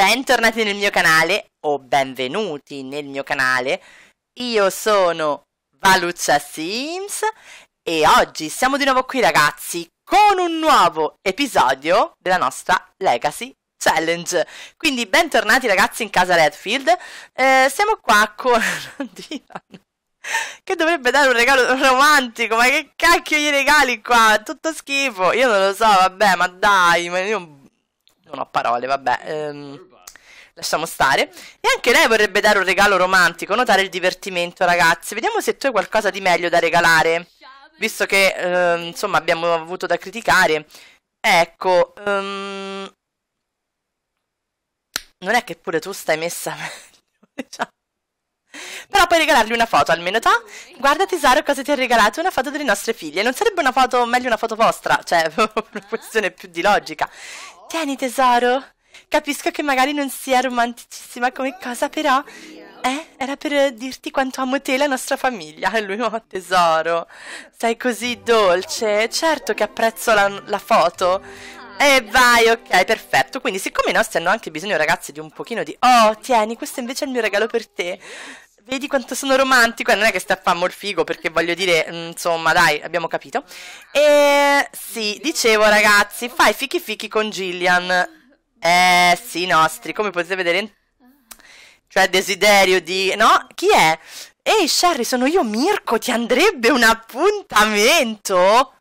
Bentornati nel mio canale o benvenuti nel mio canale. Io sono Valuccia Sims e oggi siamo di nuovo qui ragazzi con un nuovo episodio della nostra Legacy Challenge. Quindi bentornati ragazzi in casa Redfield. Eh, siamo qua con che dovrebbe dare un regalo romantico, ma che cacchio gli regali qua? Tutto schifo. Io non lo so, vabbè, ma dai, ma io non ho parole, vabbè. Ehm lasciamo stare. E anche lei vorrebbe dare un regalo romantico, notare il divertimento, ragazzi. Vediamo se tu hai qualcosa di meglio da regalare, visto che, eh, insomma, abbiamo avuto da criticare. Ecco, um... non è che pure tu stai messa meglio, Però puoi regalargli una foto almeno, ta? Guarda tesoro cosa ti ha regalato, una foto delle nostre figlie. Non sarebbe una foto, meglio una foto vostra? Cioè, una questione più di logica. Tieni tesoro. Capisco che magari non sia romanticissima come cosa, però... Eh, era per dirti quanto amo te e la nostra famiglia. E lui, oh tesoro, sei così dolce. Certo che apprezzo la, la foto. E vai, ok, perfetto. Quindi, siccome i nostri hanno anche bisogno, ragazzi, di un pochino di... Oh, tieni, questo invece è il mio regalo per te. Vedi quanto sono romantico? E non è che sta a fare il figo, perché voglio dire, mm, insomma, dai, abbiamo capito. E sì, dicevo, ragazzi, fai fichi fichi con Gillian eh sì, nostri, come potete vedere. Cioè, desiderio di... No? Chi è? Ehi, Sherry, sono io, Mirko, ti andrebbe un appuntamento?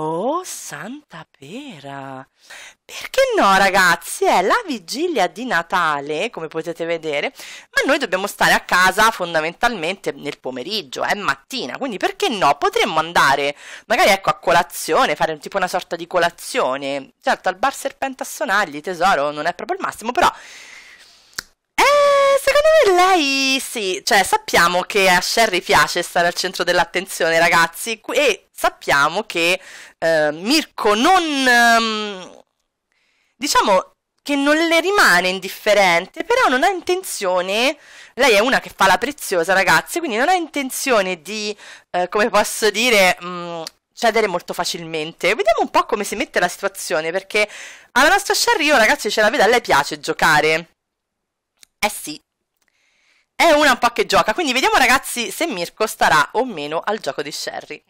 Oh, santa pera! Perché no, ragazzi? È la vigilia di Natale, come potete vedere, ma noi dobbiamo stare a casa fondamentalmente nel pomeriggio, è eh, mattina, quindi perché no? Potremmo andare, magari ecco, a colazione, fare tipo una sorta di colazione. Certo, al bar serpente a sonagli, tesoro, non è proprio il massimo, però secondo me lei sì, cioè sappiamo che a Sherry piace stare al centro dell'attenzione ragazzi e sappiamo che eh, Mirko non... Ehm, diciamo che non le rimane indifferente, però non ha intenzione, lei è una che fa la preziosa ragazzi, quindi non ha intenzione di, eh, come posso dire, mh, mm, cedere molto facilmente. Vediamo un po' come si mette la situazione, perché alla nostra Sherry io ragazzi ce la vedo, a lei piace giocare. Eh sì, è una un po' che gioca, quindi vediamo ragazzi se Mirko starà o meno al gioco di Sherry.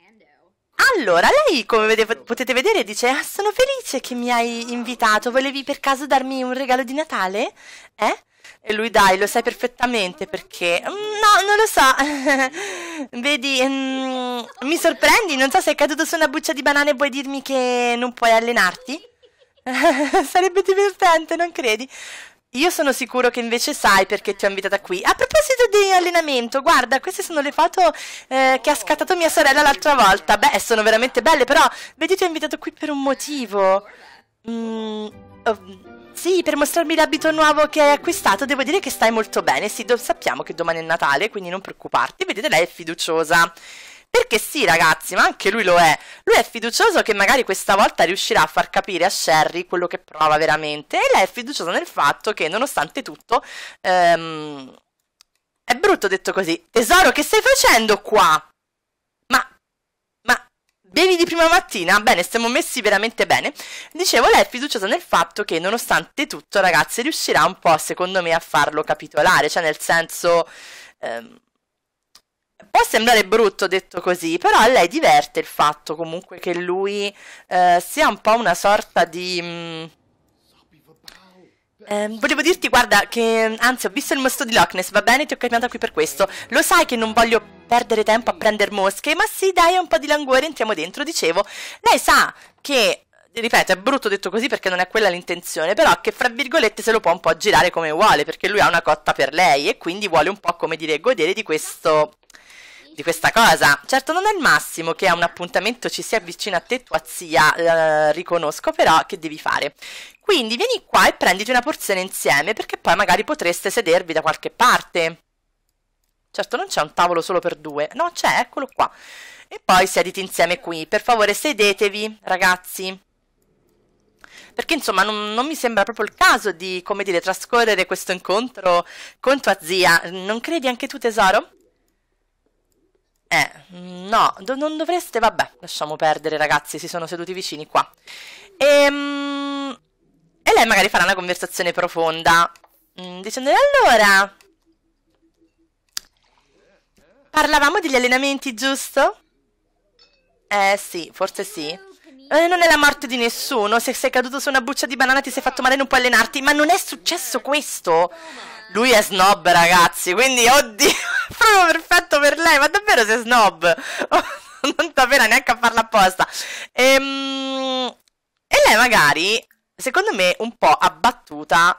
Allora, lei come vede, potete vedere dice ah, sono felice che mi hai invitato, volevi per caso darmi un regalo di Natale? Eh? E lui dai, lo sai perfettamente perché... Mm, no, non lo so. Vedi, mm, mi sorprendi, non so se è caduto su una buccia di banane e vuoi dirmi che non puoi allenarti? Sarebbe divertente, non credi? Io sono sicuro che invece sai perché ti ho invitata qui. A proposito di allenamento, guarda, queste sono le foto eh, che ha oh. scattato mia sorella l'altra volta. Beh, sono veramente belle, però vedi ti ho invitato qui per un motivo. Mm, oh, sì, per mostrarmi l'abito nuovo che hai acquistato, devo dire che stai molto bene. Sì, sappiamo che domani è Natale, quindi non preoccuparti. Vedete, lei è fiduciosa. Perché sì, ragazzi, ma anche lui lo è. Lui è fiducioso che magari questa volta riuscirà a far capire a Sherry quello che prova veramente. E lei è fiduciosa nel fatto che, nonostante tutto, ehm... è brutto detto così. Tesoro, che stai facendo qua? Bevi di prima mattina? Bene, stiamo messi veramente bene. Dicevo, lei è fiduciosa nel fatto che, nonostante tutto, ragazzi, riuscirà un po', secondo me, a farlo capitolare. Cioè, nel senso... Ehm, Può sembrare brutto detto così, però a lei diverte il fatto comunque che lui eh, sia un po' una sorta di... Mh, mm, eh, volevo dirti, guarda, che anzi ho visto il mostro di Loch Ness, va bene, ti ho chiamato qui per questo. Lo sai che non voglio perdere tempo a prendere mosche, ma sì, dai, un po' di languore, entriamo dentro, dicevo. Lei sa che, ripeto, è brutto detto così perché non è quella l'intenzione, però che fra virgolette se lo può un po' girare come vuole, perché lui ha una cotta per lei e quindi vuole un po', come dire, godere di questo di questa cosa. Certo non è il massimo che a un appuntamento ci sia vicino a te tua zia, eh, riconosco però che devi fare. Quindi vieni qua e prenditi una porzione insieme perché poi magari potreste sedervi da qualche parte. Certo non c'è un tavolo solo per due, no c'è, eccolo qua. E poi sediti insieme qui, per favore sedetevi ragazzi. Perché insomma non, non mi sembra proprio il caso di, come dire, trascorrere questo incontro con tua zia. Non credi anche tu tesoro? Eh, no, do non dovreste, vabbè, lasciamo perdere ragazzi, si sono seduti vicini qua. Ehm, e lei magari farà una conversazione profonda, mm, dicendo allora... Parlavamo degli allenamenti, giusto? Eh sì, forse sì. Eh, non è la morte di nessuno. Se sei caduto su una buccia di banana ti sei fatto male, non puoi allenarti. Ma non è successo questo. Lui è snob, ragazzi. Quindi, oddio, proprio perfetto per lei. Ma davvero sei snob? non non t'avvera neanche a farla apposta. Ehm, e lei magari, secondo me, un po' abbattuta.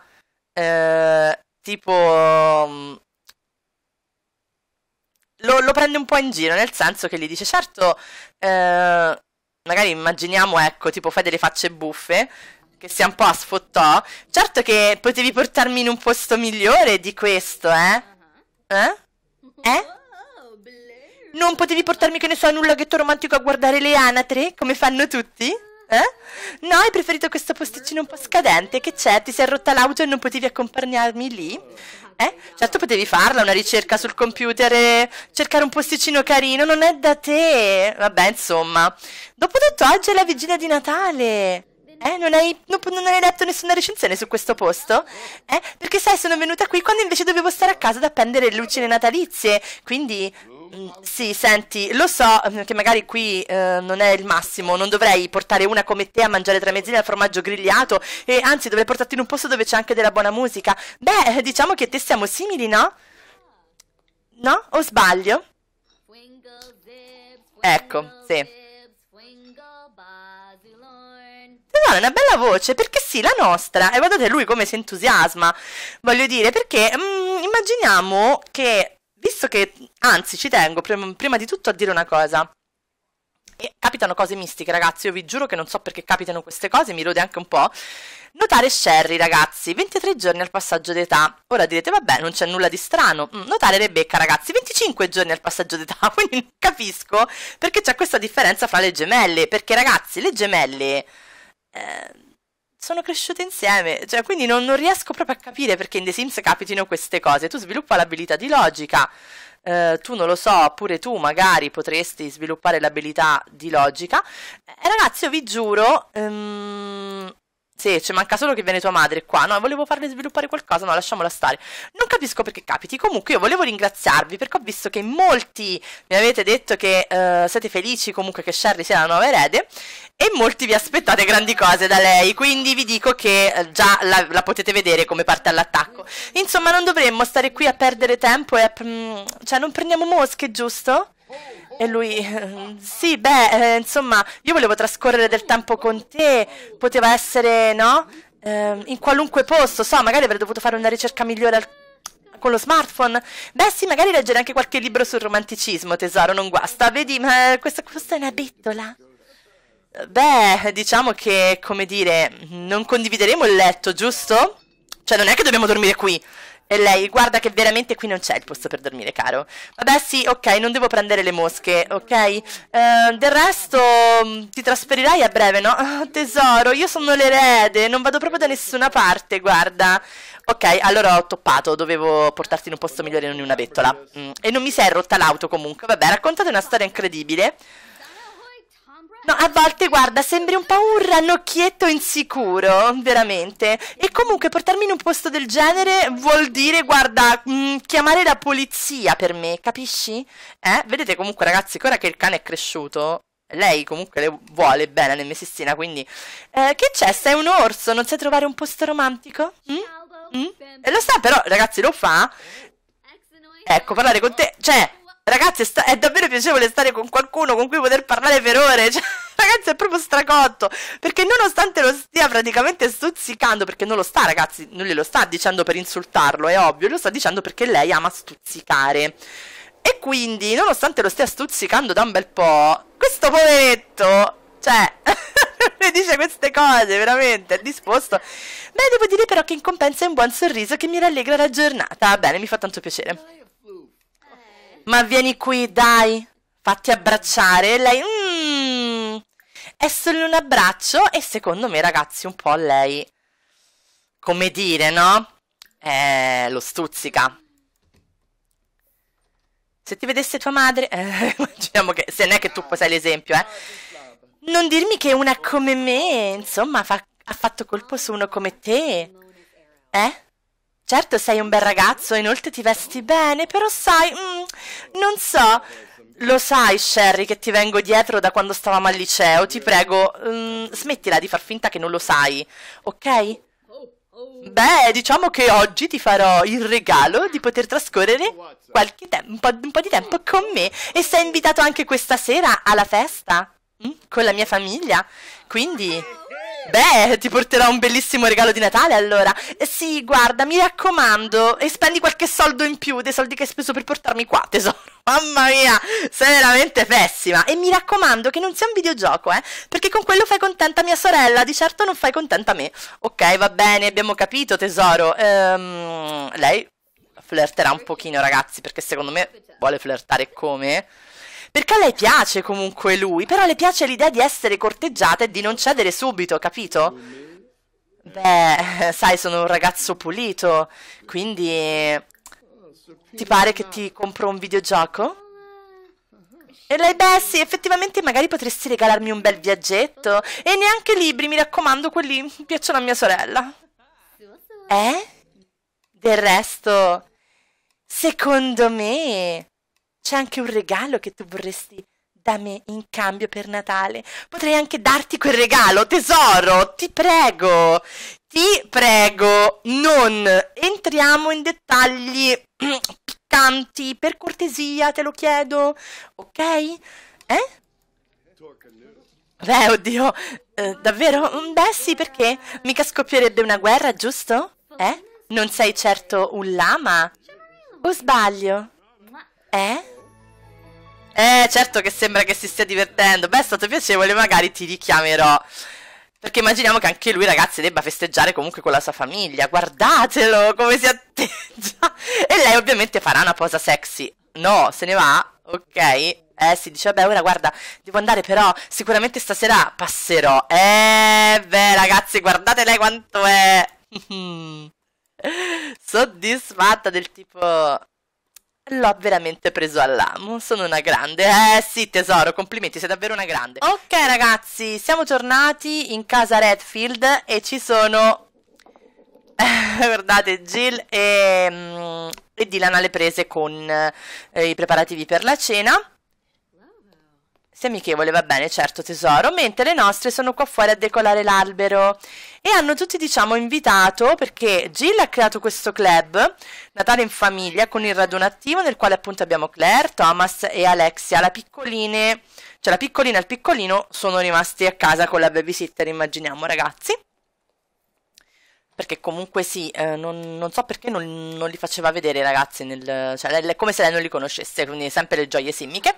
Eh, tipo... Mm, lo, lo, prende un po' in giro, nel senso che gli dice, certo, eh, magari immaginiamo, ecco, tipo fai delle facce buffe, che sia un po' a sfottò. Certo che potevi portarmi in un posto migliore di questo, eh? Uh-huh. Eh? Eh? Non potevi portarmi, che ne so, in un laghetto romantico a guardare le anatre, come fanno tutti? Eh? No, hai preferito questo posticino un po' scadente che c'è, ti sei rotta l'auto e non potevi accompagnarmi lì? Eh? Certo potevi farla, una ricerca sul computer e cercare un posticino carino, non è da te. Vabbè, insomma. Dopotutto oggi è la vigilia di Natale. Eh, non hai, non, non hai, letto nessuna recensione su questo posto? Eh, perché sai, sono venuta qui quando invece dovevo stare a casa ad appendere le lucine natalizie. Quindi, Mm, sì, senti, lo so che magari qui eh, non è il massimo, non dovrei portare una come te a mangiare tre tramezzine al formaggio grigliato e anzi dovrei portarti in un posto dove c'è anche della buona musica. Beh, eh, diciamo che te siamo simili, no? No? O sbaglio? Ecco, sì. è una bella voce, perché sì, la nostra. E guardate lui come si entusiasma. Voglio dire, perché mh, mm, immaginiamo che Visto che, anzi, ci tengo pr- prima di tutto a dire una cosa. E capitano cose mistiche, ragazzi. Io vi giuro che non so perché capitano queste cose, mi rode anche un po'. Notare Sherry, ragazzi, 23 giorni al passaggio d'età. Ora direte, vabbè, non c'è nulla di strano. Mm, notare Rebecca, ragazzi, 25 giorni al passaggio d'età. Quindi non capisco perché c'è questa differenza fra le gemelle. Perché, ragazzi, le gemelle. Eh sono cresciute insieme, cioè quindi non, non, riesco proprio a capire perché in The Sims capitino queste cose. Tu sviluppa l'abilità di logica, eh, tu non lo so, pure tu magari potresti sviluppare l'abilità di logica. Eh, ragazzi, io vi giuro, ehm, sì, ci manca solo che viene tua madre qua. No, volevo farle sviluppare qualcosa, no, lasciamola stare. Non capisco perché capiti. Comunque io volevo ringraziarvi perché ho visto che molti mi avete detto che uh, siete felici comunque che Sherry sia la nuova erede e molti vi aspettate grandi cose da lei, quindi vi dico che eh, già la, la, potete vedere come parte all'attacco. Insomma, non dovremmo stare qui a perdere tempo e a... Mm, Mh, cioè, non prendiamo mosche, giusto? Oh. E lui, sì, beh, eh, insomma, io volevo trascorrere del tempo con te, poteva essere, no? Eh, in qualunque posto, so, magari avrei dovuto fare una ricerca migliore al... con lo smartphone. Beh, sì, magari leggere anche qualche libro sul romanticismo, tesoro, non guasta. Vedi, ma eh, questa, questa è una bettola. Beh, diciamo che, come dire, non condivideremo il letto, giusto? Cioè, non è che dobbiamo dormire qui. E lei, guarda che veramente qui non c'è il posto per dormire, caro. Vabbè, sì, ok, non devo prendere le mosche, ok? Eh, del resto, mm, ti trasferirai a breve, no? Oh, tesoro, io sono l'erede, non vado proprio da nessuna parte, guarda. Ok, allora ho toppato, dovevo portarti in un posto migliore, non in una bettola. Mm, e non mi sei rotta l'auto comunque. Vabbè, raccontate una storia incredibile. No, a volte, guarda, sembri un po' un ranocchietto insicuro, veramente. E comunque portarmi in un posto del genere vuol dire, guarda, mh, mm, chiamare la polizia per me, capisci? Eh, vedete comunque ragazzi, che ora che il cane è cresciuto, lei comunque le vuole bene nel Messistina, quindi... Eh, che c'è? Sei un orso, non sai trovare un posto romantico? Mm? Mm? E eh, lo sa però, ragazzi, lo fa. Ecco, parlare con te... Cioè, Ragazzi, è davvero piacevole stare con qualcuno con cui poter parlare per ore. Cioè, ragazzi, è proprio stracotto. Perché nonostante lo stia praticamente stuzzicando, perché non lo sta, ragazzi, non glielo sta dicendo per insultarlo, è ovvio, lo sta dicendo perché lei ama stuzzicare. E quindi, nonostante lo stia stuzzicando da un bel po', questo poveretto, cioè, mi dice queste cose, veramente, è disposto. Beh, devo dire però che in compenso è un buon sorriso che mi rallegra la giornata. Bene, mi fa tanto piacere. Ma vieni qui, dai. Fatti abbracciare. lei... Mm, è solo un abbraccio e secondo me, ragazzi, un po' lei... Come dire, no? Eh, lo stuzzica. Se ti vedesse tua madre... Eh, immaginiamo che... Se non è che tu poi sei l'esempio, eh. Non dirmi che una come me, insomma, fa, ha fatto colpo su uno come te. Eh? Certo sei un bel ragazzo e inoltre ti vesti bene, però sai, mm, non so. Lo sai, Sherry, che ti vengo dietro da quando stavamo al liceo. Ti prego, mm, smettila di far finta che non lo sai, ok? Beh, diciamo che oggi ti farò il regalo di poter trascorrere un po', un po', di tempo con me e sei invitato anche questa sera alla festa mm? con la mia famiglia. Quindi Beh, ti porterò un bellissimo regalo di Natale allora. Eh, sì, guarda, mi raccomando, e eh, spendi qualche soldo in più dei soldi che hai speso per portarmi qua, tesoro. Mamma mia, sei veramente pessima. E mi raccomando che non sia un videogioco, eh, perché con quello fai contenta mia sorella, di certo non fai contenta me. Ok, va bene, abbiamo capito, tesoro. Ehm, lei flirterà un pochino, ragazzi, perché secondo me vuole flirtare come... Perché a lei piace comunque lui, però le piace l'idea di essere corteggiata e di non cedere subito, capito? Beh, sai, sono un ragazzo pulito, quindi... Ti pare che ti compro un videogioco? E lei, beh sì, effettivamente magari potresti regalarmi un bel viaggetto. E neanche libri, mi raccomando, quelli piacciono a mia sorella. Eh? Del resto, secondo me, c'è anche un regalo che tu vorresti da me in cambio per Natale. Potrei anche darti quel regalo, tesoro, ti prego, ti prego, non entriamo in dettagli piccanti, per cortesia, te lo chiedo, ok? Eh? Beh, oddio, eh, davvero? Beh sì, perché mica scoppierebbe una guerra, giusto? Eh? Non sei certo un lama? O sbaglio? Eh? Eh, certo che sembra che si stia divertendo. Beh, è stato piacevole, magari ti richiamerò. Perché immaginiamo che anche lui, ragazzi, debba festeggiare comunque con la sua famiglia. Guardatelo come si atteggia. E lei ovviamente farà una posa sexy. No, se ne va? Ok. Eh, si dice, vabbè, ora guarda, devo andare però, sicuramente stasera passerò. Eh, beh, ragazzi, guardate lei quanto è... Soddisfatta del tipo... L'ho veramente preso all'amo, sono una grande. Eh sì tesoro, complimenti, sei davvero una grande. Ok ragazzi, siamo tornati in casa Redfield e ci sono... Guardate, Jill e, mm, e Dylan alle prese con eh, i preparativi per la cena. Se amichevole va bene, certo tesoro, mentre le nostre sono qua fuori a decolare l'albero. E hanno tutti, diciamo, invitato, perché Jill ha creato questo club, Natale in famiglia, con il raduno attivo, nel quale appunto abbiamo Claire, Thomas e Alexia, la piccoline, cioè la piccolina e il piccolino sono rimasti a casa con la babysitter, immaginiamo ragazzi. Perché comunque sì, eh, non, non, so perché non, non, li faceva vedere i ragazzi, nel, cioè, è come se lei non li conoscesse, quindi sempre le gioie simmiche.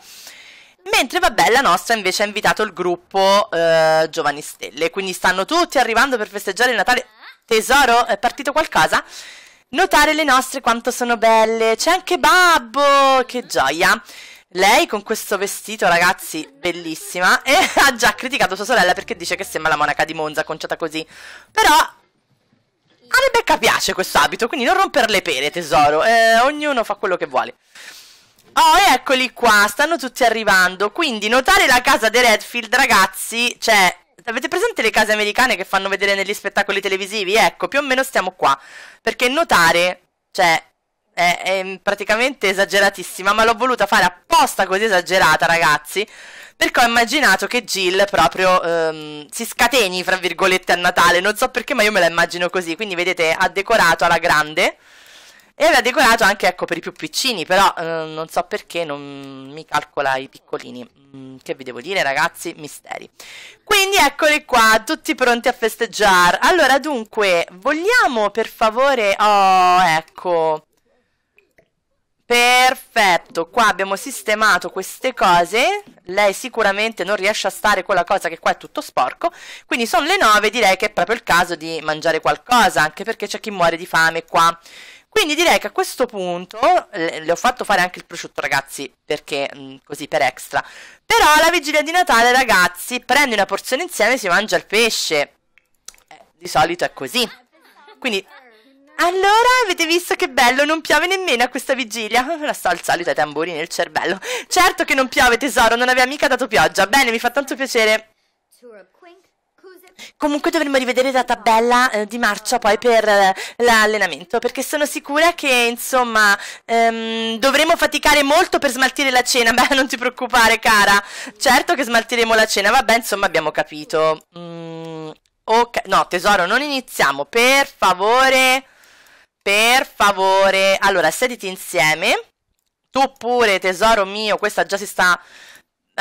Mentre vabbè, la nostra invece ha invitato il gruppo eh, Giovani Stelle, quindi stanno tutti arrivando per festeggiare il Natale. Tesoro, è partito qualcosa? Notare le nostre quanto sono belle, c'è anche Babbo, che gioia! Lei con questo vestito, ragazzi, bellissima, e ha già criticato sua sorella perché dice che sembra la monaca di Monza conciata così. Però a Rebecca piace questo abito, quindi non romper le pere, tesoro, eh, ognuno fa quello che vuole. Oh, eccoli qua, stanno tutti arrivando. Quindi, notare la casa dei Redfield, ragazzi, cioè... Avete presente le case americane che fanno vedere negli spettacoli televisivi? Ecco, più o meno stiamo qua. Perché notare, cioè, è, è praticamente esageratissima, ma l'ho voluta fare apposta così esagerata, ragazzi, perché ho immaginato che Jill proprio ehm, si scateni, fra virgolette, a Natale. Non so perché, ma io me la immagino così. Quindi, vedete, ha decorato alla grande e aveva decorato anche ecco, per i più piccini, però eh, non so perché non mi calcola i piccolini. Mm, che vi devo dire ragazzi, misteri. Quindi eccoli qua, tutti pronti a festeggiare. Allora dunque, vogliamo per favore... Oh, ecco. Perfetto, qua abbiamo sistemato queste cose, lei sicuramente non riesce a stare con la cosa che qua è tutto sporco, quindi sono le nove, direi che è proprio il caso di mangiare qualcosa, anche perché c'è chi muore di fame qua. Quindi direi che a questo punto eh, le, le ho fatto fare anche il prosciutto, ragazzi, perché mh, mm, così per extra. Però alla vigilia di Natale, ragazzi, prendi una porzione insieme e si mangia il pesce. Eh, di solito è così. Quindi allora, avete visto che bello, non piove nemmeno a questa vigilia. La sto al solito ai tamburi nel cervello. Certo che non piove, tesoro, non aveva mica dato pioggia. Bene, mi fa tanto piacere. Comunque dovremmo rivedere la tabella eh, di marcia poi per eh, l'allenamento, perché sono sicura che insomma ehm, dovremo faticare molto per smaltire la cena. Beh, non ti preoccupare, cara. Certo che smaltiremo la cena, vabbè, insomma abbiamo capito. Mm, ok, no, tesoro, non iniziamo, per favore. Per favore. Allora, sediti insieme. Tu pure, tesoro mio, questa già si sta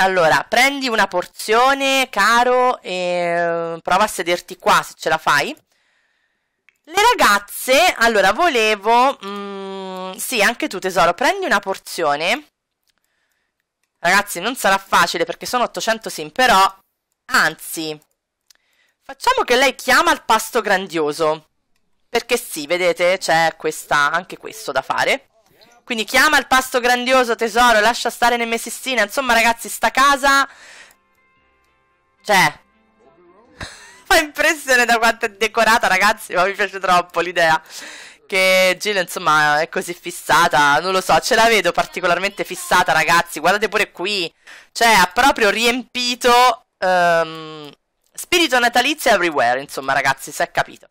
allora, prendi una porzione, caro, e prova a sederti qua se ce la fai. Le ragazze, allora, volevo... Mm, sì, anche tu tesoro, prendi una porzione. Ragazzi, non sarà facile perché sono 800 sim, però... Anzi, facciamo che lei chiama il pasto grandioso. Perché sì, vedete, c'è questa, anche questo da fare. Quindi chiama il pasto grandioso, tesoro, lascia stare nemmeno Sestina. Insomma, ragazzi, sta casa... Cioè... Fa impressione da quanto è decorata, ragazzi, ma mi piace troppo l'idea. Che Jill, insomma, è così fissata, non lo so, ce la vedo particolarmente fissata, ragazzi. Guardate pure qui. Cioè, ha proprio riempito... Um, Spirito natalizio everywhere, insomma ragazzi, si è capito.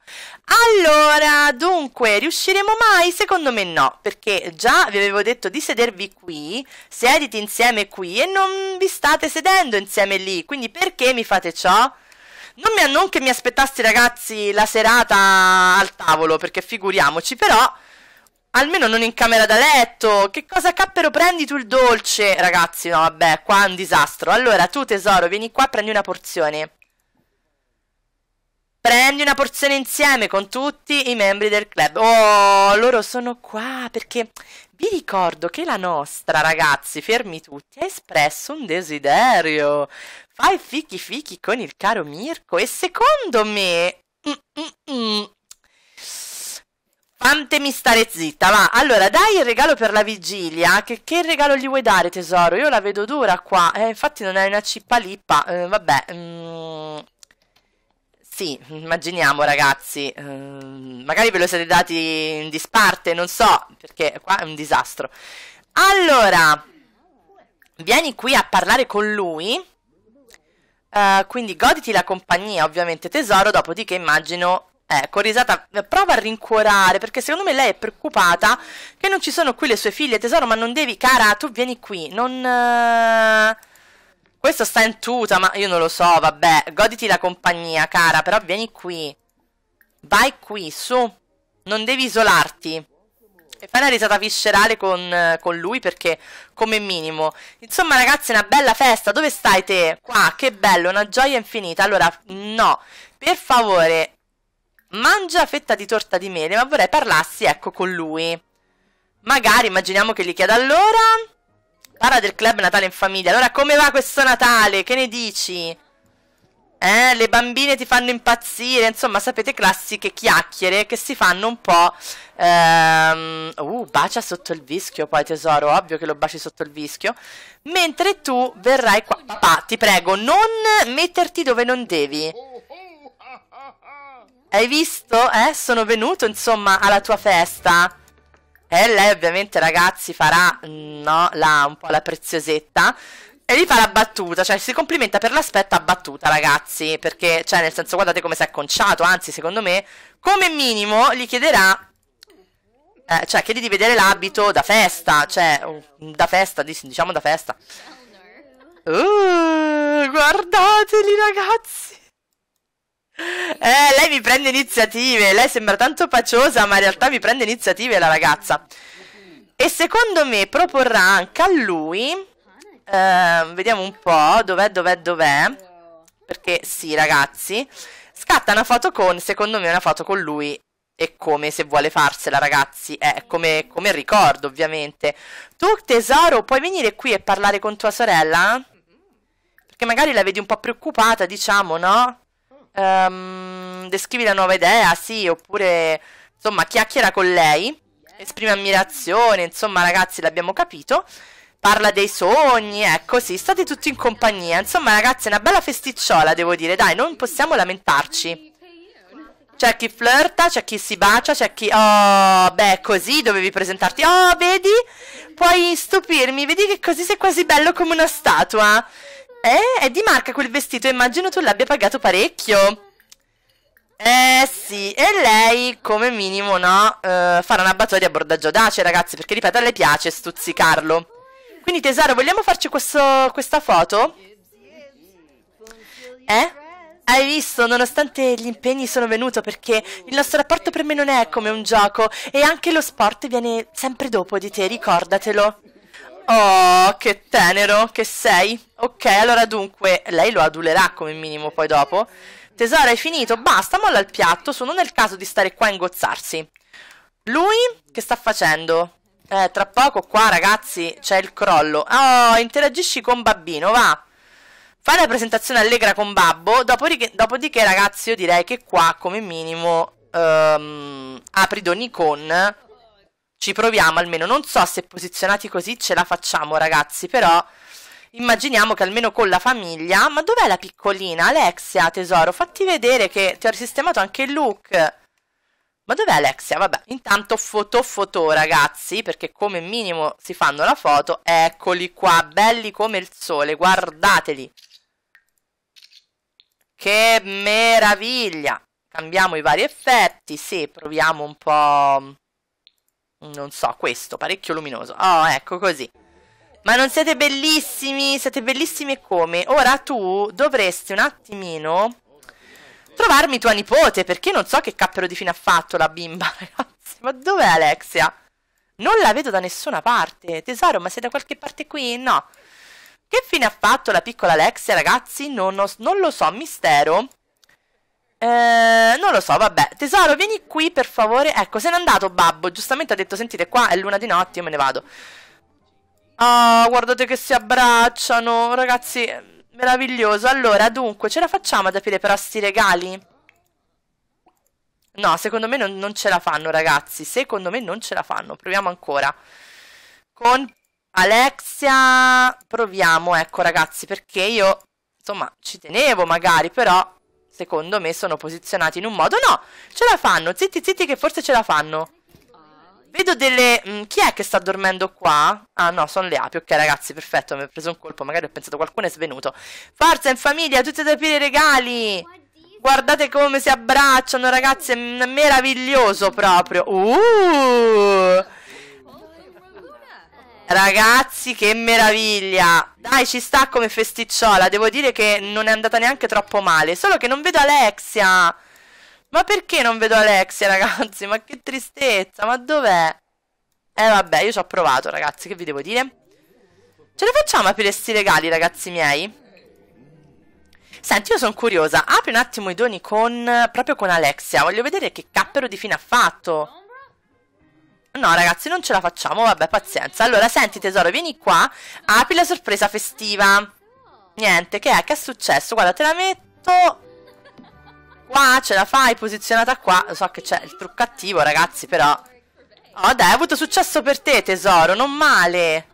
Allora, dunque, riusciremo mai? Secondo me no, perché già vi avevo detto di sedervi qui, siediti insieme qui e non vi state sedendo insieme lì, quindi perché mi fate ciò? Non, mi, non che mi aspettassi ragazzi la serata al tavolo, perché figuriamoci, però... Almeno non in camera da letto. Che cosa cappero prendi tu il dolce? Ragazzi, no, vabbè, qua è un disastro. Allora, tu tesoro, vieni qua, prendi una porzione. Prendi una porzione insieme con tutti i membri del club. Oh, loro sono qua perché vi ricordo che la nostra, ragazzi, fermi tutti, ha espresso un desiderio. Fai fichi fichi con il caro Mirko e secondo me... Mm, mm, mm. Fatemi stare zitta, va. Allora, dai il regalo per la vigilia. Che, che, regalo gli vuoi dare, tesoro? Io la vedo dura qua. Eh, infatti non hai una cippa lippa. Eh, vabbè. Mm. Sì, immaginiamo ragazzi, ehm, magari ve lo siete dati in disparte, non so, perché qua è un disastro. Allora, vieni qui a parlare con lui, eh, quindi goditi la compagnia ovviamente tesoro, dopodiché immagino Ecco, risata, prova a rincuorare perché secondo me lei è preoccupata che non ci sono qui le sue figlie, tesoro, ma non devi, cara, tu vieni qui, non... Eh... Questo sta in tuta, ma io non lo so, vabbè. Goditi la compagnia, cara, però vieni qui. Vai qui, su. Non devi isolarti. E fai una risata viscerale con, con, lui perché come minimo. Insomma ragazzi, è una bella festa. Dove stai te? Qua, che bello, una gioia infinita. Allora, no. Per favore, mangia fetta di torta di mele, ma vorrei parlarsi, ecco, con lui. Magari, immaginiamo che gli chieda allora... Parla del club Natale in famiglia. Allora, come va questo Natale? Che ne dici? Eh, le bambine ti fanno impazzire, insomma, sapete, classiche chiacchiere che si fanno un po'. Ehm... Uh, bacia sotto il vischio, poi tesoro, ovvio che lo baci sotto il vischio. Mentre tu verrai qua. Papà, ti prego, non metterti dove non devi. Hai visto? Eh, sono venuto, insomma, alla tua festa. E lei ovviamente ragazzi farà mm, no, la, un po' la preziosetta e gli fa la battuta, cioè si complimenta per l'aspetto a battuta, ragazzi, perché, cioè, nel senso, guardate come si è acconciato, anzi, secondo me, come minimo gli chiederà, eh, cioè, chiedi di vedere l'abito da festa, cioè, da festa, diciamo da festa. Uh, guardateli, ragazzi! Eh, lei mi prende iniziative, lei sembra tanto paciosa, ma in realtà mi prende iniziative la ragazza. E secondo me proporrà anche a lui, eh, vediamo un po', dov'è, dov'è, dov'è, perché sì ragazzi, scatta una foto con, secondo me una foto con lui e come se vuole farsela ragazzi, È eh, come, come ricordo ovviamente. Tu tesoro puoi venire qui e parlare con tua sorella? Perché magari la vedi un po' preoccupata, diciamo, no? um, descrivi la nuova idea, sì, oppure insomma chiacchiera con lei, esprime ammirazione, insomma ragazzi l'abbiamo capito, parla dei sogni, ecco sì, state tutti in compagnia, insomma ragazzi è una bella festicciola devo dire, dai, non possiamo lamentarci. C'è chi flirta, c'è chi si bacia, c'è chi... Oh, beh, così dovevi presentarti. Oh, vedi? Puoi stupirmi, vedi che così sei quasi bello come una statua. Eh, è di marca quel vestito, immagino tu l'abbia pagato parecchio. Eh sì, e lei come minimo no, eh, farà una batoria a bordaggio d'ace cioè, ragazzi, perché ripeto a lei piace stuzzicarlo. Quindi tesoro, vogliamo farci questo, questa foto? Eh? Hai visto, nonostante gli impegni sono venuto perché il nostro rapporto per me non è come un gioco e anche lo sport viene sempre dopo di te, ricordatelo. Oh, che tenero che sei. Ok, allora dunque, lei lo adulerà come minimo poi dopo. Tesoro, hai finito? Basta, molla il piatto, sono nel caso di stare qua a ingozzarsi. Lui, che sta facendo? Eh, tra poco qua, ragazzi, c'è il crollo. Oh, interagisci con babbino, va. Fai la presentazione allegra con babbo, dopodiché, dopodiché ragazzi, io direi che qua, come minimo, um, apri Don Icon ci proviamo almeno, non so se posizionati così ce la facciamo ragazzi, però immaginiamo che almeno con la famiglia... Ma dov'è la piccolina? Alexia, tesoro, fatti vedere che ti ho risistemato anche il look. Ma dov'è Alexia? Vabbè, intanto foto foto ragazzi, perché come minimo si fanno la foto. Eccoli qua, belli come il sole, guardateli. Che meraviglia! Cambiamo i vari effetti, sì, proviamo un po' non so, questo, parecchio luminoso. Oh, ecco così. Ma non siete bellissimi? Siete bellissimi come? Ora tu dovresti un attimino trovarmi tua nipote, perché non so che cappero di fine ha fatto la bimba, ragazzi. Ma dov'è Alexia? Non la vedo da nessuna parte. Tesoro, ma sei da qualche parte qui? No. Che fine ha fatto la piccola Alexia, ragazzi? Non, ho, non lo so, mistero. Eh, non lo so, vabbè. Tesoro, vieni qui per favore. Ecco, se n'è andato Babbo. Giustamente ha detto, sentite, qua è luna di notte, io me ne vado. Oh, guardate che si abbracciano, ragazzi. Meraviglioso. Allora, dunque, ce la facciamo ad aprire però sti regali? No, secondo me non, non ce la fanno, ragazzi. Secondo me non ce la fanno. Proviamo ancora. Con Alexia proviamo, ecco, ragazzi, perché io, insomma, ci tenevo magari, però secondo me sono posizionati in un modo. No, ce la fanno, zitti zitti che forse ce la fanno. Vedo delle... Mh, mm, chi è che sta dormendo qua? Ah no, sono le api, ok ragazzi, perfetto, mi ho preso un colpo, magari ho pensato qualcuno è svenuto. Forza in famiglia, tutti ad aprire i regali! Guardate come si abbracciano ragazzi, è meraviglioso proprio. Uh! Ragazzi, che meraviglia! Dai, ci sta come festicciola. Devo dire che non è andata neanche troppo male. Solo che non vedo Alexia. Ma perché non vedo Alexia, ragazzi? Ma che tristezza. Ma dov'è? Eh, vabbè, io ci ho provato, ragazzi. Che vi devo dire? Ce ne facciamo aprire sti regali, ragazzi miei? Senti, io sono curiosa. Apri un attimo i doni con... Proprio con Alexia. Voglio vedere che cappero di fine ha fatto. No ragazzi non ce la facciamo, vabbè pazienza Allora senti tesoro vieni qua Apri la sorpresa festiva Niente, che è? Che è successo? Guarda te la metto Qua ce la fai posizionata qua Lo so che c'è il trucco attivo ragazzi però Oh dai, hai avuto successo per te tesoro, non male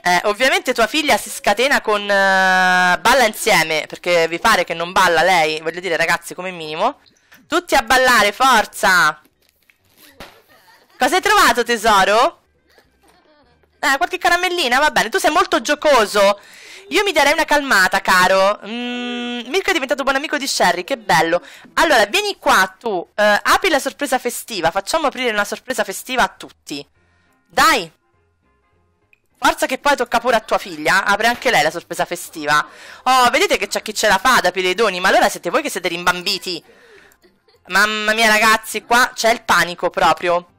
eh, ovviamente tua figlia si scatena con uh, Balla insieme, perché vi pare che non balla lei, voglio dire ragazzi come minimo. Tutti a ballare, forza! Cosa hai trovato, tesoro? Eh, qualche caramellina, va bene. Tu sei molto giocoso. Io mi darei una calmata, caro. Mm, Mirko è diventato buon amico di Sherry, che bello. Allora, vieni qua tu. Uh, apri la sorpresa festiva. Facciamo aprire una sorpresa festiva a tutti. Dai. Forza che poi tocca pure a tua figlia. Apre anche lei la sorpresa festiva. Oh, vedete che c'è chi ce la fa ad aprire i doni. Ma allora siete voi che siete rimbambiti. Mamma mia, ragazzi, qua c'è il panico proprio.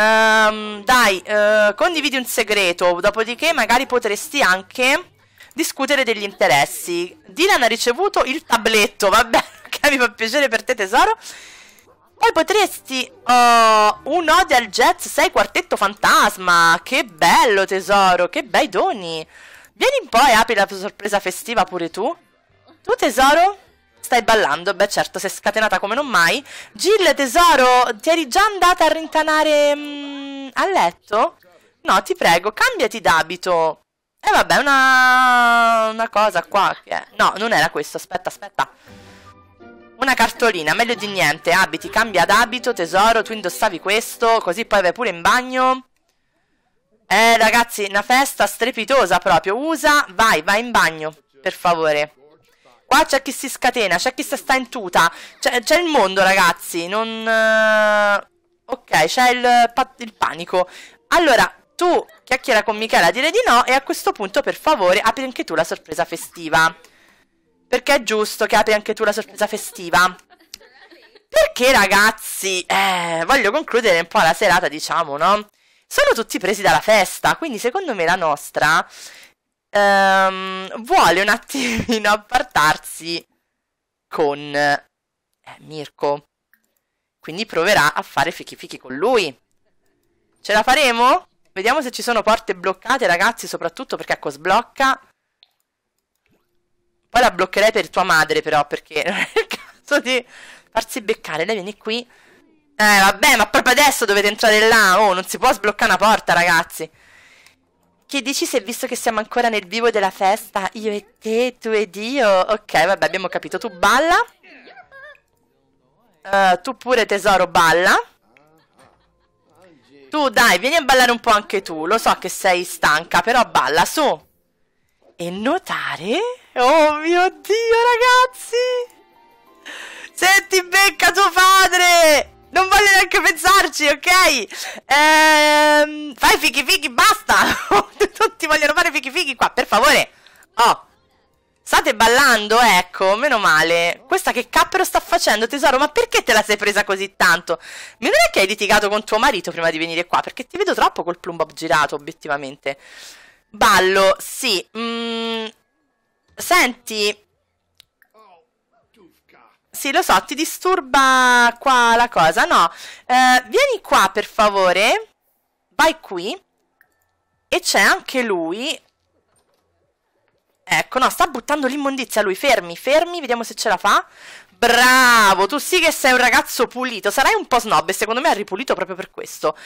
Um, dai, uh, condividi un segreto, dopodiché magari potresti anche discutere degli interessi. Dylan ha ricevuto il tabletto, vabbè, che mi fa piacere per te tesoro. Poi potresti... Uh, un ode al jazz 6 quartetto fantasma. Che bello tesoro, che bei doni. Vieni un po' e apri la sorpresa festiva pure tu. Tu tesoro? Stai ballando? Beh certo, sei scatenata come non mai. Gill, tesoro, ti eri già andata a rintanare mm, a letto? No, ti prego, cambiati d'abito. E eh, vabbè, una... una cosa qua che No, non era questo, aspetta, aspetta. Una cartolina, meglio di niente, abiti, cambia d'abito, tesoro, tu indossavi questo, così poi vai pure in bagno. Eh, ragazzi, una festa strepitosa proprio. Usa, vai, vai in bagno, per favore. Qua c'è chi si scatena, c'è chi sta in tuta. C'è il mondo, ragazzi. Non... Eh, ok, c'è il, il panico. Allora, tu chiacchiera con Michela a dire di no e a questo punto, per favore, apri anche tu la sorpresa festiva. Perché è giusto che apri anche tu la sorpresa festiva. Perché ragazzi, eh, voglio concludere un po' la serata, diciamo, no? Sono tutti presi dalla festa, quindi secondo me la nostra ehm, vuole un attimino appartarsi con eh, Mirko. Quindi proverà a fare fichi fichi con lui. Ce la faremo? Vediamo se ci sono porte bloccate, ragazzi, soprattutto perché ecco sblocca. Poi la bloccherei per tua madre, però, perché non è il caso di farsi beccare. Lei vieni qui. Eh, vabbè, ma proprio adesso dovete entrare là. Oh, non si può sbloccare una porta, ragazzi. Che dici se visto che siamo ancora nel vivo della festa, io e te, tu ed io? Ok, vabbè, abbiamo capito. Tu balla? Uh, tu pure tesoro balla? Tu dai, vieni a ballare un po' anche tu. Lo so che sei stanca, però balla, su. E notare? Oh mio Dio, ragazzi! Se ti becca tuo padre! Non voglio neanche pensarci, ok? Ehm, fai fichi fichi, basta! basta! Tutti vogliono fare fighi fighi qua, per favore! Oh! State ballando, ecco, meno male. Questa che cappero sta facendo, tesoro? Ma perché te la sei presa così tanto? Ma non è che hai litigato con tuo marito prima di venire qua? Perché ti vedo troppo col plumbob girato, obiettivamente. Ballo, sì. Mm. Senti... Sì, lo so, ti disturba qua la cosa, no? Eh, vieni qua, per favore. Vai qui. E c'è anche lui. Ecco, no, sta buttando l'immondizia lui. Fermi, fermi, vediamo se ce la fa. Bravo, tu sì che sei un ragazzo pulito. Sarai un po' snob e secondo me ha ripulito proprio per questo.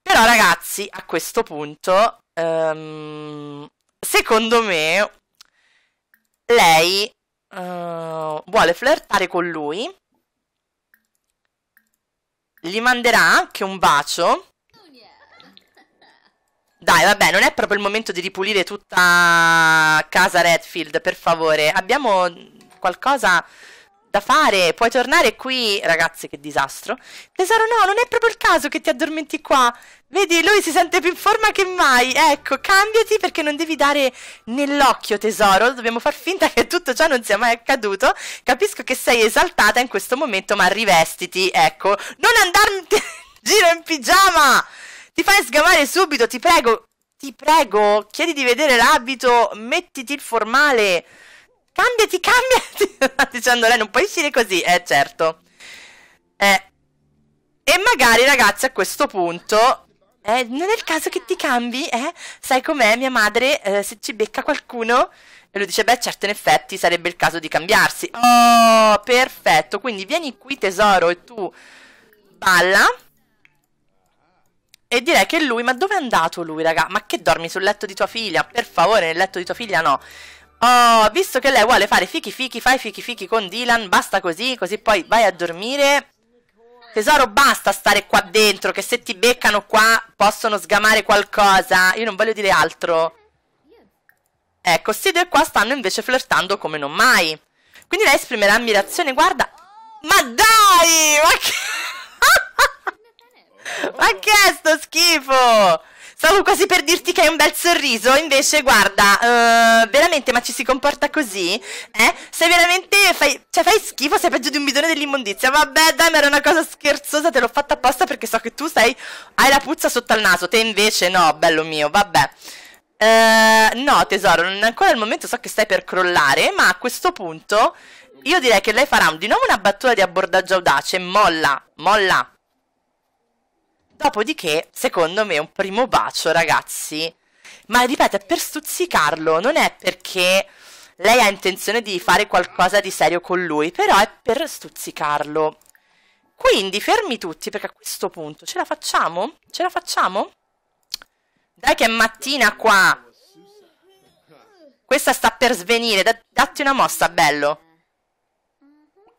Però ragazzi, a questo punto, um, secondo me, lei uh, vuole flirtare con lui. Gli manderà anche un bacio. Dai, vabbè, non è proprio il momento di ripulire tutta casa Redfield, per favore. Abbiamo qualcosa da fare. Puoi tornare qui, ragazzi, che disastro. Tesoro, no, non è proprio il caso che ti addormenti qua. Vedi, lui si sente più in forma che mai. Ecco, cambiati perché non devi dare nell'occhio, tesoro. Dobbiamo far finta che tutto ciò non sia mai accaduto. Capisco che sei esaltata in questo momento, ma rivestiti, ecco. Non andare in giro in pigiama! Ti fai sgamare subito, ti prego. Ti prego, chiedi di vedere l'abito, mettiti il formale. Cambiati, cambiati. Sta dicendo lei, non puoi uscire così. Eh, certo. Eh. E magari, ragazzi, a questo punto... Eh, non è il caso che ti cambi, eh? Sai com'è mia madre, eh, se ci becca qualcuno... E lui dice, beh, certo, in effetti sarebbe il caso di cambiarsi. Oh, perfetto. Quindi vieni qui, tesoro, e tu balla. E direi che lui, ma dove è andato lui, raga? Ma che dormi sul letto di tua figlia? Per favore, nel letto di tua figlia no. Oh, visto che lei vuole fare fichi fichi, fai fichi fichi con Dylan, basta così, così poi vai a dormire. Tesoro, basta stare qua dentro, che se ti beccano qua possono sgamare qualcosa. Io non voglio dire altro. Ecco, questi due qua stanno invece flirtando come non mai. Quindi lei esprimerà ammirazione, guarda. Ma dai! Ma che... Ma che è sto schifo? Stavo quasi per dirti che hai un bel sorriso, invece guarda, uh, veramente ma ci si comporta così? Eh? Sei veramente, fai, cioè fai schifo, sei peggio di un bidone dell'immondizia. Vabbè dai, ma era una cosa scherzosa, te l'ho fatta apposta perché so che tu sei, hai la puzza sotto al naso, te invece no, bello mio, vabbè. Uh, no tesoro, non è ancora il momento, so che stai per crollare, ma a questo punto io direi che lei farà di nuovo una battuta di abbordaggio audace, molla, molla. Dopodiché, secondo me, un primo bacio, ragazzi. Ma ripeto, è per stuzzicarlo, non è perché lei ha intenzione di fare qualcosa di serio con lui, però è per stuzzicarlo. Quindi fermi tutti, perché a questo punto ce la facciamo? Ce la facciamo? Dai che è mattina qua! Questa sta per svenire, datti una mossa, bello!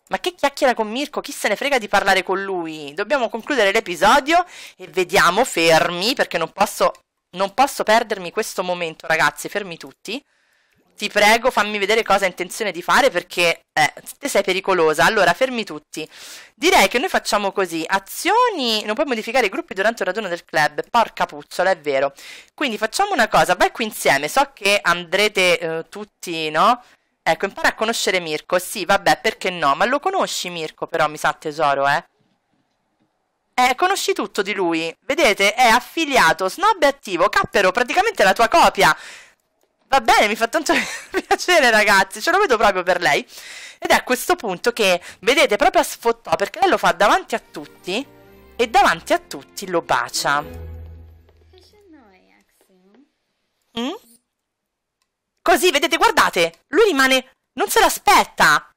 Ma che chiacchiera con Mirko, chi se ne frega di parlare con lui? Dobbiamo concludere l'episodio e vediamo, fermi, perché non posso, non posso perdermi questo momento, ragazzi, fermi tutti. Ti prego, fammi vedere cosa hai intenzione di fare perché eh, te sei pericolosa. Allora, fermi tutti. Direi che noi facciamo così. Azioni... Non puoi modificare i gruppi durante un raduno del club. Porca puzzola, è vero. Quindi facciamo una cosa. Vai qui insieme. So che andrete eh, tutti, no? Ecco, impara a conoscere Mirko. Sì, vabbè, perché no? Ma lo conosci Mirko, però, mi sa tesoro, eh? Eh, conosci tutto di lui. Vedete, è affiliato, snob e attivo. Cappero, praticamente la tua copia. Va bene, mi fa tanto piacere, ragazzi. Ce lo vedo proprio per lei. Ed è a questo punto che, vedete, proprio a sfottò, perché lei lo fa davanti a tutti e davanti a tutti lo bacia. Mm? Così, vedete, guardate, lui rimane... non se l'aspetta!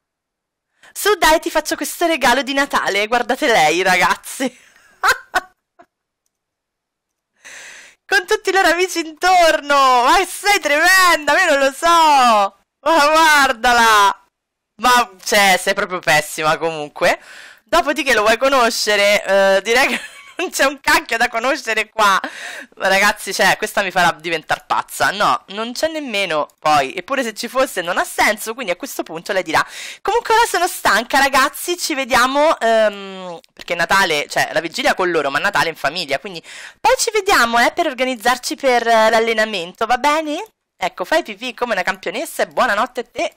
Su, dai, ti faccio questo regalo di Natale, guardate lei, ragazzi! Con tutti i loro amici intorno! Ma sei tremenda, io non lo so! Ma guardala! Ma, cioè, sei proprio pessima comunque. Dopodiché lo vuoi conoscere? Eh, direi che... non c'è un cacchio da conoscere qua. Ragazzi, cioè, questa mi farà diventare pazza. No, non c'è nemmeno poi. Eppure se ci fosse non ha senso, quindi a questo punto lei dirà. Comunque ora sono stanca, ragazzi, ci vediamo. Ehm, perché Natale, cioè, la vigilia con loro, ma Natale in famiglia. Quindi poi ci vediamo, eh, per organizzarci per eh, l'allenamento, va bene? Ecco, fai pipì come una campionessa e buonanotte a te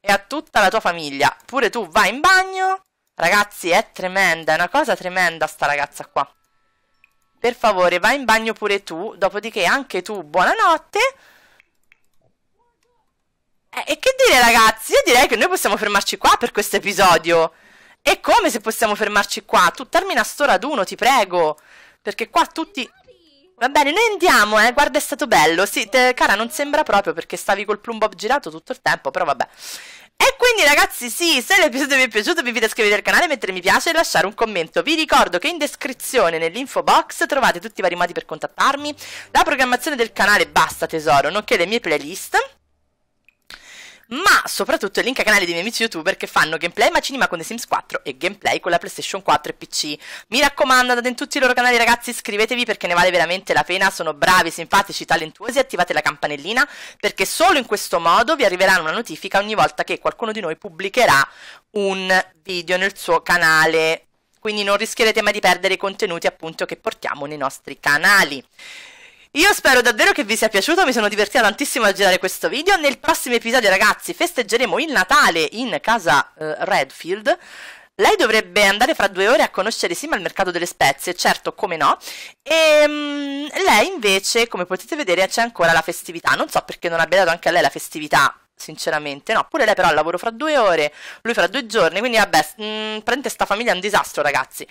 e a tutta la tua famiglia. Pure tu vai in bagno. Ragazzi, è tremenda, è una cosa tremenda sta ragazza qua. Per favore, vai in bagno pure tu, dopodiché anche tu, buonanotte. Eh, e, che dire ragazzi, io direi che noi possiamo fermarci qua per questo episodio. E come se possiamo fermarci qua? Tu termina sto raduno, ti prego. Perché qua tutti... Va bene, noi andiamo, eh. Guarda, è stato bello. Sì, te, cara, non sembra proprio perché stavi col plumbob girato tutto il tempo, però vabbè. E quindi ragazzi sì, se l'episodio vi è piaciuto vi invito a iscrivervi al canale, mettere mi piace e lasciare un commento. Vi ricordo che in descrizione nell'info box trovate tutti i vari modi per contattarmi, la programmazione del canale basta tesoro, nonché le mie playlist ma soprattutto il link a canali dei miei amici youtuber che fanno gameplay ma cinema con The Sims 4 e gameplay con la PlayStation 4 e PC. Mi raccomando, andate in tutti i loro canali ragazzi, iscrivetevi perché ne vale veramente la pena, sono bravi, simpatici, talentuosi, attivate la campanellina perché solo in questo modo vi arriverà una notifica ogni volta che qualcuno di noi pubblicherà un video nel suo canale quindi non rischierete mai di perdere i contenuti appunto che portiamo nei nostri canali. Io spero davvero che vi sia piaciuto, mi sono divertita tantissimo a girare questo video. Nel prossimo episodio, ragazzi, festeggeremo il Natale in casa uh, Redfield. Lei dovrebbe andare fra due ore a conoscere Sim al mercato delle spezie, certo, come no. E um, lei invece, come potete vedere, c'è ancora la festività. Non so perché non abbia dato anche a lei la festività sinceramente. No, pure lei però al lavoro fra due ore, lui fra due giorni, quindi vabbè, mh, mm, praticamente sta famiglia è un disastro, ragazzi.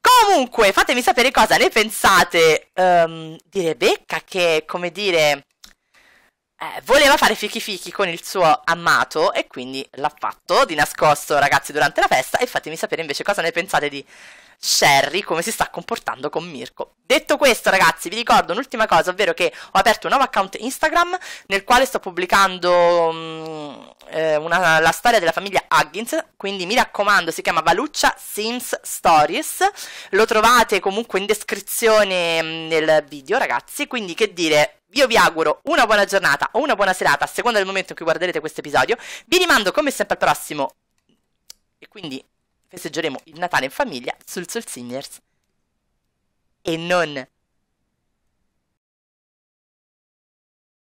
Comunque, fatemi sapere cosa ne pensate um, di Rebecca che, come dire, eh, voleva fare fichi fichi con il suo amato e quindi l'ha fatto di nascosto, ragazzi, durante la festa e fatemi sapere invece cosa ne pensate di Sherry come si sta comportando con Mirko. Detto questo, ragazzi, vi ricordo un'ultima cosa, ovvero che ho aperto un nuovo account Instagram nel quale sto pubblicando um, eh, una, la storia della famiglia Huggins, quindi mi raccomando, si chiama Valuccia Sims Stories. Lo trovate comunque in descrizione mm, nel video, ragazzi, quindi che dire, io vi auguro una buona giornata o una buona serata, a seconda del momento in cui guarderete questo episodio. Vi rimando come sempre al prossimo. E quindi festeggeremo il Natale in famiglia sul Soul Singers e non